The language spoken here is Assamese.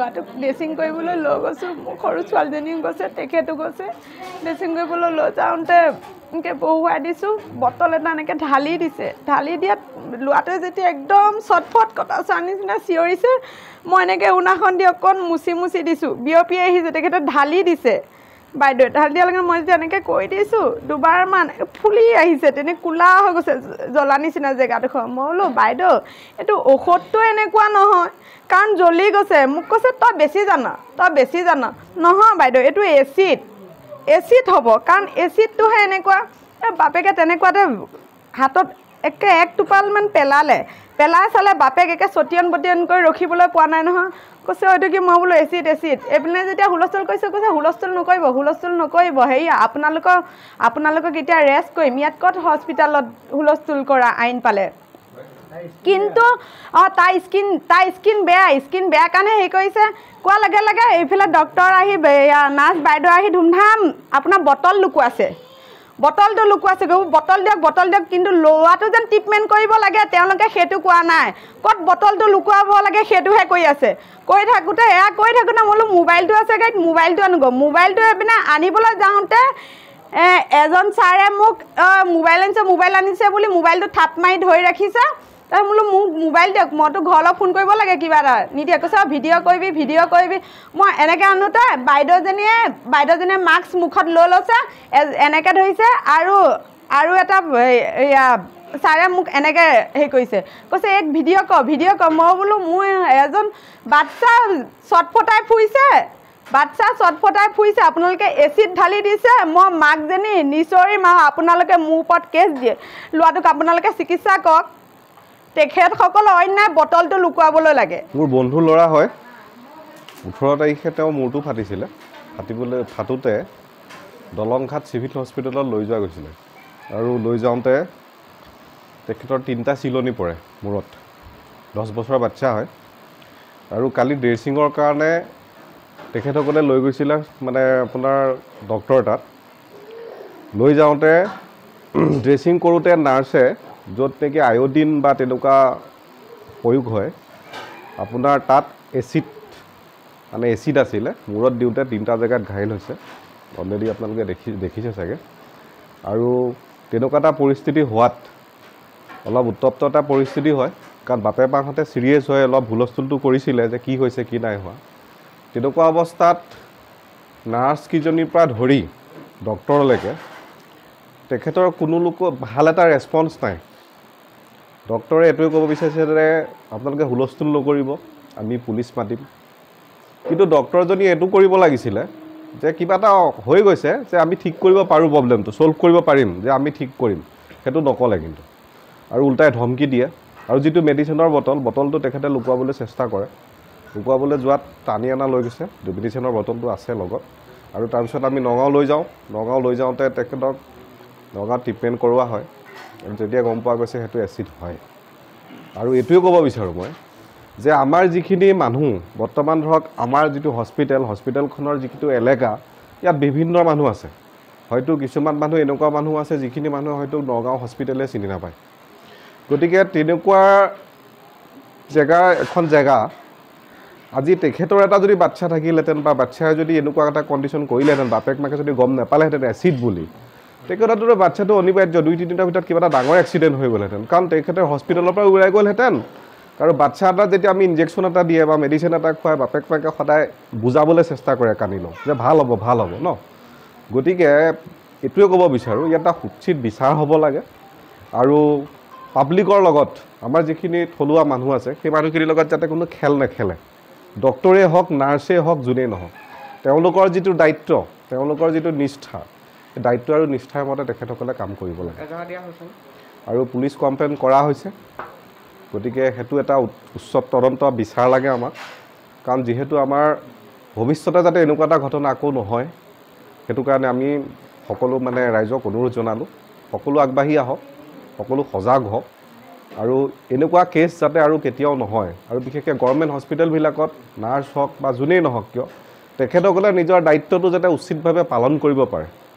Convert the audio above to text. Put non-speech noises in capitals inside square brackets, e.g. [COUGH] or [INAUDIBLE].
ল'ৰাটোক ড্ৰেছিং কৰিবলৈ লৈ গৈছোঁ মোৰ সৰু ছোৱালীজনীও গৈছে তেখেতো গৈছে ড্ৰেছিং কৰিবলৈ লৈ যাওঁতে এনেকৈ বহুৱাই দিছোঁ বটল এটা এনেকৈ ঢালি দিছে ঢালি দিয়াত ল'ৰাটোৱে যেতিয়া একদম চটফট কটা চোৱাৰ নিচিনা চিঞৰিছে মই এনেকৈ উনাখন দি অকণ মুচি মুচি দিছোঁ বিয়পি আহিছে তেখেতে ঢালি দিছে বাইদেউ এতিয়ালৈকে মই যে এনেকৈ কৈ দিছোঁ দুবাৰমান ফুলি আহিছে তেনে ক'লা হৈ গৈছে জ্বলা নিচিনা জেগাডোখৰ মই বোলো বাইদেউ এইটো ঔষধটো এনেকুৱা নহয় কাৰণ জ্বলি গৈছে মোক কৈছে তই বেছি জান তই বেছি জান নহয় বাইদেউ এইটো এচিড এচিড হ'ব কাৰণ এচিডটোহে এনেকুৱা এই বাপেকে তেনেকুৱাতে হাতত একে এক টোপালমান পেলালে পেলাই চালে বাপেক একে চতিয়ন বটিয়ন কৰি ৰখিবলৈ পোৱা নাই নহয় কৈছে হয়তো কি মই বোলো এচিড এচিড এইপিনে যেতিয়া হুলস্থুল কৈছে কৈছে হুলস্থুল নকৰিব হুলস্থুল নকৰিব হেৰি আপোনালোকক আপোনালোকক এতিয়া ৰেষ্ট কৰিম ইয়াত ক'ত হস্পিটেলত হুলস্থুল কৰা আইন পালে কিন্তু অঁ তাই স্কিন তাই স্কিন বেয়া স্কিন বেয়া কাৰণে হেৰি কৰিছে কোৱাৰ লগে লগে এইফালে ডক্টৰ আহি নাৰ্ছ বাইদেউ আহি ধুমধাম আপোনাৰ বটল লুকুৱাইছে বটলটো লুকুৱাইছে বটল দিয়ক বটল দিয়ক কিন্তু লোৱাটো যেন ট্ৰিটমেণ্ট কৰিব লাগে তেওঁলোকে সেইটো কোৱা নাই ক'ত বটলটো লুকুৱাব লাগে সেইটোহে কৈ আছে কৈ থাকোঁতে এয়া কৈ থাকোঁতে মই বোলো মোবাইলটো আছে গাড়ীত মোবাইলটো আনোগৈ মোবাইলটো এপিনে আনিবলৈ যাওঁতে এজন ছাৰে মোক মোবাইল আনিছে মোবাইল আনিছে বুলি মোবাইলটো থাপ মাৰি ধৰি ৰাখিছে তাই বোলো মোক মোবাইল দিয়ক মইতো ঘৰলৈ ফোন কৰিব লাগে কিবা এটা নিদিয়ে কৈছে ভিডিঅ' কৰিবি ভিডিঅ' কৰিবি মই এনেকৈ আনো তই বাইদেউজনীয়ে বাইদেউজনীয়ে মাস্ক মুখত লৈ লৈছে এনেকৈ ধৰিছে আৰু আৰু এটা এয়া ছাৰে মোক এনেকৈ হেৰি কৰিছে কৈছে এক ভিডিঅ' ক ভিডিঅ' ক মই বোলো মোৰ এজন বাচ্ছা চটফটাই ফুৰিছে বাচ্ছা চটফটাই ফুৰিছে আপোনালোকে এচিড ঢালি দিছে মই মাকজনী নিচৰি মাহ আপোনালোকে মোৰ ওপৰত কেছ দিয়ে ল'ৰাটোক আপোনালোকে চিকিৎসা কৰক তেখেতসকল অন্য বটলটো লুকুৱাবলৈ লাগে মোৰ বন্ধু ল'ৰা হয় ওঠৰ তাৰিখে তেওঁ মূৰটো ফাটিছিলে ফাটিবলৈ ফাটোতে দলংঘাট চিভিল হস্পিটেলত লৈ যোৱা গৈছিলে আৰু লৈ যাওঁতে তেখেতৰ তিনিটা চিলনি পৰে মূৰত দহ বছৰৰ বাচ্ছা হয় আৰু কালি ড্ৰেছিঙৰ কাৰণে তেখেতসকলে লৈ গৈছিলে মানে আপোনাৰ ডক্তৰ তাত লৈ যাওঁতে [CLEARS THROAT] ড্ৰেছিং কৰোঁতে নাৰ্ছে য'ত নেকি আয়োডিন বা তেনেকুৱা প্ৰয়োগ হয় আপোনাৰ তাত এচিড মানে এচিড আছিলে মূৰত দিওঁতে তিনিটা জেগাত ঘাইল হৈছে অলৰেডি আপোনালোকে দেখি দেখিছে চাগে আৰু তেনেকুৱা এটা পৰিস্থিতি হোৱাত অলপ উত্তপ্ত এটা পৰিস্থিতি হয় কাৰণ বাপে মাহঁতে চিৰিয়াছ হৈ অলপ হুলস্থুলটো কৰিছিলে যে কি হৈছে কি নাই হোৱা তেনেকুৱা অৱস্থাত নাৰ্ছকেইজনীৰ পৰা ধৰি ডক্টৰলৈকে তেখেতৰ কোনো লোকৰ ভাল এটা ৰেছপন্স নাই ডক্টৰে এইটোৱে ক'ব বিচাৰিছে যে আপোনালোকে হুলস্থুল নকৰিব আমি পুলিচ মাতিম কিন্তু ডক্টৰজনী এইটো কৰিব লাগিছিলে যে কিবা এটা হৈ গৈছে যে আমি ঠিক কৰিব পাৰোঁ প্ৰব্লেমটো ছল্ভ কৰিব পাৰিম যে আমি ঠিক কৰিম সেইটো নক'লে কিন্তু আৰু ওলটাই ধমকি দিয়ে আৰু যিটো মেডিচিনৰ বটল বটলটো তেখেতে লুকুৱাবলৈ চেষ্টা কৰে লুকুৱাবলৈ যোৱাত টানি অনা লৈ গৈছে মেডিচিনৰ বটলটো আছে লগত আৰু তাৰপিছত আমি নগাঁও লৈ যাওঁ নগাঁও লৈ যাওঁতে তেখেতক নগাঁৱত ট্ৰিটমেণ্ট কৰোৱা হয় যেতিয়া গম পোৱা গৈছে সেইটো এচিড হয় আৰু এইটোৱে ক'ব বিচাৰোঁ মই যে আমাৰ যিখিনি মানুহ বৰ্তমান ধৰক আমাৰ যিটো হস্পিটেল হস্পিটেলখনৰ যিটো এলেকা ইয়াত বিভিন্ন মানুহ আছে হয়তো কিছুমান মানুহ এনেকুৱা মানুহ আছে যিখিনি মানুহে হয়তো নগাঁও হস্পিটেলে চিনি নাপায় গতিকে তেনেকুৱা জেগা এখন জেগা আজি তেখেতৰ এটা যদি বাচ্ছা থাকিলহেঁতেন বা বাচ্ছাই যদি এনেকুৱা এটা কণ্ডিশ্যন কৰিলেহেঁতেন বাপেক মাকে যদি গম নাপালেহেঁতেন এচিড বুলি তেখেতৰ বাচ্ছাটো অনিবাৰ্য দুই তিনিটাৰ ভিতৰত কিবা এটা ডাঙৰ এক্সিডেণ্ট হৈ গ'লহেঁতেন কাৰণ তেখেতে হস্পিটেলৰ পৰা ওলাই গ'লহেঁতেন আৰু বাচ্ছা এটা যেতিয়া আমি ইনজেকশ্যন এটা দিয়ে বা মেডিচিন এটা খুৱাই বাপেক মাকে সদায় বুজাবলৈ চেষ্টা কৰে কানি লওঁ যে ভাল হ'ব ভাল হ'ব ন গতিকে এইটোৱে ক'ব বিচাৰোঁ ইয়াত এটা সুচিত বিচাৰ হ'ব লাগে আৰু পাব্লিকৰ লগত আমাৰ যিখিনি থলুৱা মানুহ আছে সেই মানুহখিনিৰ লগত যাতে কোনো খেল নেখেলে ডক্তৰেই হওক নাৰ্ছেই হওক যোনেই নহওক তেওঁলোকৰ যিটো দায়িত্ব তেওঁলোকৰ যিটো নিষ্ঠা দায়িত্ব আৰু নিষ্ঠাৰ মতে তেখেতসকলে কাম কৰিব লাগে আৰু পুলিচ কমপ্লেইন কৰা হৈছে গতিকে সেইটো এটা উচ্চ তদন্ত বিচাৰ লাগে আমাক কাৰণ যিহেতু আমাৰ ভৱিষ্যতে যাতে এনেকুৱা এটা ঘটনা আকৌ নহয় সেইটো কাৰণে আমি সকলো মানে ৰাইজক অনুৰোধ জনালোঁ সকলো আগবাঢ়ি আহক সকলো সজাগ হওক আৰু এনেকুৱা কেছ যাতে আৰু কেতিয়াও নহয় আৰু বিশেষকৈ গভৰ্ণমেণ্ট হস্পিটেলবিলাকত নাৰ্ছ হওক বা যোনেই নহওক কিয় তেখেতসকলে নিজৰ দায়িত্বটো যাতে উচিতভাৱে পালন কৰিব পাৰে